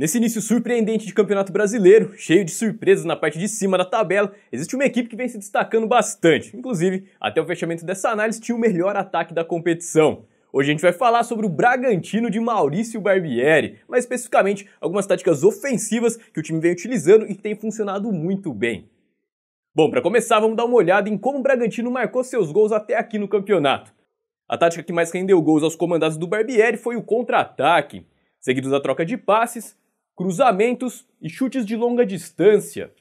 Nesse início surpreendente de campeonato brasileiro, cheio de surpresas na parte de cima da tabela, existe uma equipe que vem se destacando bastante. Inclusive, até o fechamento dessa análise tinha o melhor ataque da competição. Hoje a gente vai falar sobre o Bragantino de Maurício Barbieri, mais especificamente algumas táticas ofensivas que o time vem utilizando e que tem funcionado muito bem. Bom, para começar, vamos dar uma olhada em como o Bragantino marcou seus gols até aqui no campeonato. A tática que mais rendeu gols aos comandados do Barbieri foi o contra-ataque, seguidos da troca de passes, cruzamentos e chutes de longa distância.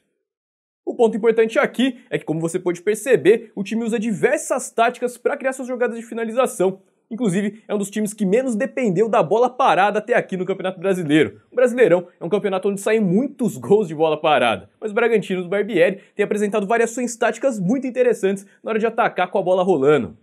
O ponto importante aqui é que, como você pode perceber, o time usa diversas táticas para criar suas jogadas de finalização. Inclusive, é um dos times que menos dependeu da bola parada até aqui no Campeonato Brasileiro. O Brasileirão é um campeonato onde saem muitos gols de bola parada, mas o Bragantino do Barbieri tem apresentado variações táticas muito interessantes na hora de atacar com a bola rolando.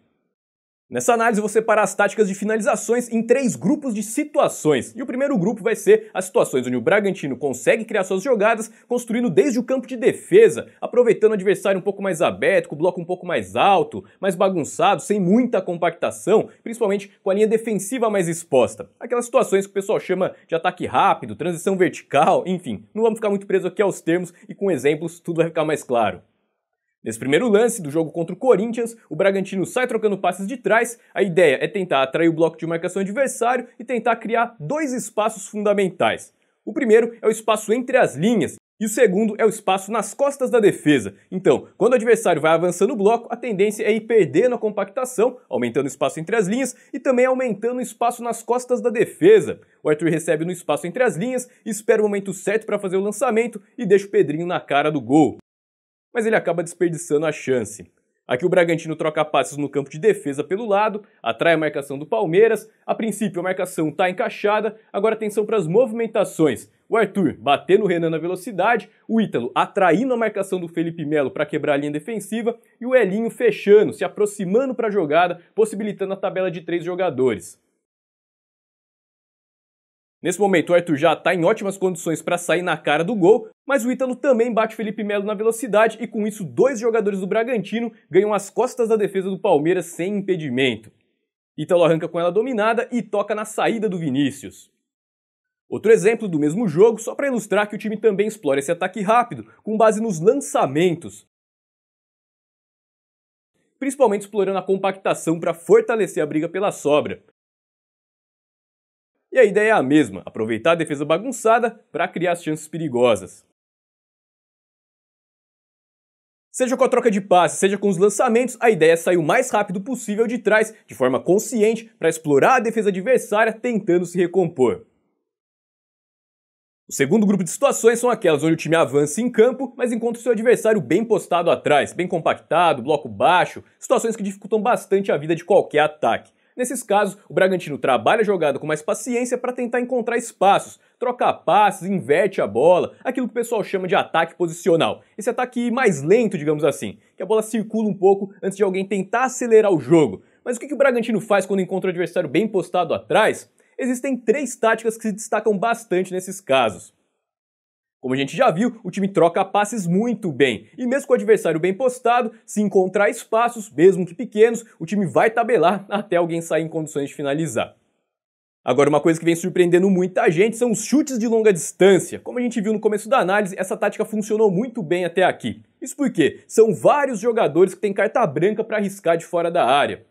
Nessa análise vou separar as táticas de finalizações em três grupos de situações. E o primeiro grupo vai ser as situações onde o Bragantino consegue criar suas jogadas, construindo desde o campo de defesa, aproveitando o adversário um pouco mais aberto, com o bloco um pouco mais alto, mais bagunçado, sem muita compactação, principalmente com a linha defensiva mais exposta. Aquelas situações que o pessoal chama de ataque rápido, transição vertical, enfim. Não vamos ficar muito preso aqui aos termos e com exemplos tudo vai ficar mais claro. Nesse primeiro lance do jogo contra o Corinthians, o Bragantino sai trocando passes de trás. A ideia é tentar atrair o bloco de marcação adversário e tentar criar dois espaços fundamentais. O primeiro é o espaço entre as linhas e o segundo é o espaço nas costas da defesa. Então, quando o adversário vai avançando o bloco, a tendência é ir perdendo a compactação, aumentando o espaço entre as linhas e também aumentando o espaço nas costas da defesa. O Arthur recebe no espaço entre as linhas, espera o momento certo para fazer o lançamento e deixa o Pedrinho na cara do gol mas ele acaba desperdiçando a chance. Aqui o Bragantino troca passes no campo de defesa pelo lado, atrai a marcação do Palmeiras. A princípio a marcação está encaixada, agora atenção para as movimentações. O Arthur batendo o Renan na velocidade, o Ítalo atraindo a marcação do Felipe Melo para quebrar a linha defensiva e o Elinho fechando, se aproximando para a jogada, possibilitando a tabela de três jogadores. Nesse momento, o Arthur já está em ótimas condições para sair na cara do gol, mas o Ítalo também bate Felipe Melo na velocidade e com isso dois jogadores do Bragantino ganham as costas da defesa do Palmeiras sem impedimento. Ítalo arranca com ela dominada e toca na saída do Vinícius. Outro exemplo do mesmo jogo, só para ilustrar que o time também explora esse ataque rápido, com base nos lançamentos. Principalmente explorando a compactação para fortalecer a briga pela sobra. E a ideia é a mesma, aproveitar a defesa bagunçada para criar as chances perigosas. Seja com a troca de passes, seja com os lançamentos, a ideia é sair o mais rápido possível de trás, de forma consciente, para explorar a defesa adversária tentando se recompor. O segundo grupo de situações são aquelas onde o time avança em campo, mas encontra o seu adversário bem postado atrás, bem compactado, bloco baixo, situações que dificultam bastante a vida de qualquer ataque. Nesses casos, o Bragantino trabalha a jogada com mais paciência para tentar encontrar espaços, troca passes, inverte a bola, aquilo que o pessoal chama de ataque posicional. Esse ataque mais lento, digamos assim, que a bola circula um pouco antes de alguém tentar acelerar o jogo. Mas o que o Bragantino faz quando encontra o adversário bem postado atrás? Existem três táticas que se destacam bastante nesses casos. Como a gente já viu, o time troca passes muito bem. E mesmo com o adversário bem postado, se encontrar espaços, mesmo que pequenos, o time vai tabelar até alguém sair em condições de finalizar. Agora, uma coisa que vem surpreendendo muita gente são os chutes de longa distância. Como a gente viu no começo da análise, essa tática funcionou muito bem até aqui. Isso porque são vários jogadores que têm carta branca para arriscar de fora da área.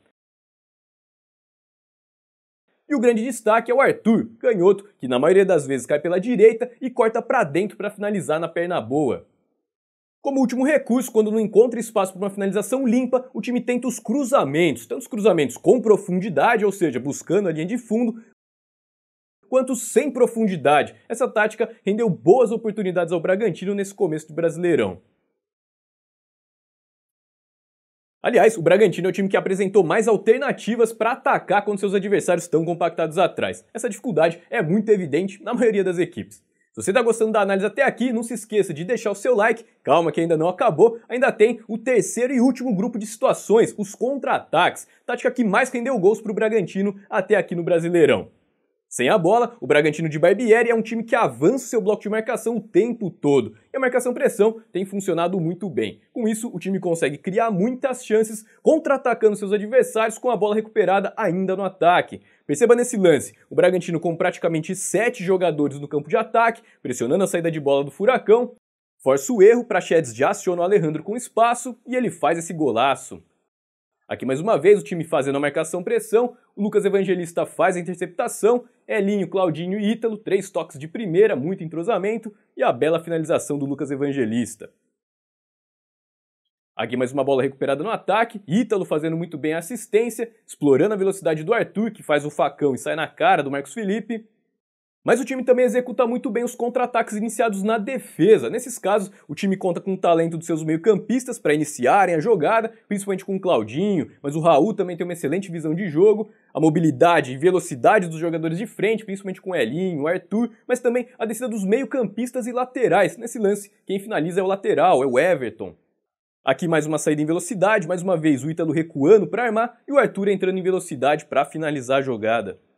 E o grande destaque é o Arthur, canhoto, que na maioria das vezes cai pela direita e corta para dentro para finalizar na perna boa. Como último recurso, quando não encontra espaço para uma finalização limpa, o time tenta os cruzamentos, tanto os cruzamentos com profundidade, ou seja, buscando a linha de fundo, quanto sem profundidade. Essa tática rendeu boas oportunidades ao Bragantino nesse começo de Brasileirão. Aliás, o Bragantino é o time que apresentou mais alternativas para atacar quando seus adversários estão compactados atrás. Essa dificuldade é muito evidente na maioria das equipes. Se você está gostando da análise até aqui, não se esqueça de deixar o seu like. Calma que ainda não acabou. Ainda tem o terceiro e último grupo de situações, os contra-ataques. Tática que mais rendeu gols para o Bragantino até aqui no Brasileirão. Sem a bola, o Bragantino de Barbieri é um time que avança seu bloco de marcação o tempo todo, e a marcação-pressão tem funcionado muito bem. Com isso, o time consegue criar muitas chances contra-atacando seus adversários com a bola recuperada ainda no ataque. Perceba nesse lance, o Bragantino com praticamente sete jogadores no campo de ataque, pressionando a saída de bola do Furacão, força o erro, Praxedes já aciona o Alejandro com espaço e ele faz esse golaço. Aqui mais uma vez o time fazendo a marcação pressão, o Lucas Evangelista faz a interceptação, Elinho, Claudinho e Ítalo, três toques de primeira, muito entrosamento e a bela finalização do Lucas Evangelista. Aqui mais uma bola recuperada no ataque, Ítalo fazendo muito bem a assistência, explorando a velocidade do Arthur, que faz o facão e sai na cara do Marcos Felipe. Mas o time também executa muito bem os contra-ataques iniciados na defesa. Nesses casos, o time conta com o talento dos seus meio-campistas para iniciarem a jogada, principalmente com o Claudinho, mas o Raul também tem uma excelente visão de jogo, a mobilidade e velocidade dos jogadores de frente, principalmente com o Elinho, o Arthur, mas também a descida dos meio-campistas e laterais. Nesse lance, quem finaliza é o lateral, é o Everton. Aqui mais uma saída em velocidade, mais uma vez o Ítalo recuando para armar e o Arthur entrando em velocidade para finalizar a jogada.